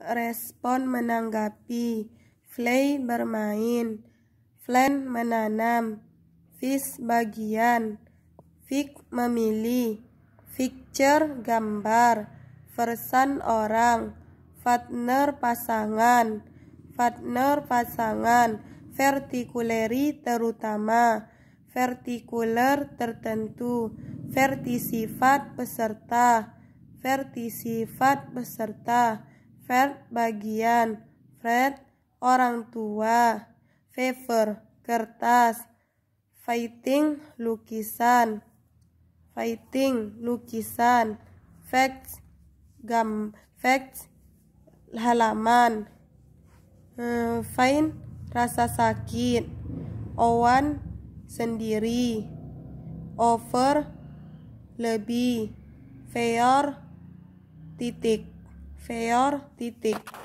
respon menanggapi, play bermain, plan menanam, fish bagian, fix memilih, picture gambar, versan orang, partner pasangan, partner pasangan, vertikuleri terutama, vertikuler tertentu, vertisifat peserta, vertisifat peserta, Fred bagian, Fred orang tua, favor kertas, fighting lukisan, fighting lukisan, facts gam facts halaman, hmm, fine rasa sakit, owan sendiri, over lebih, fair titik. Feor titik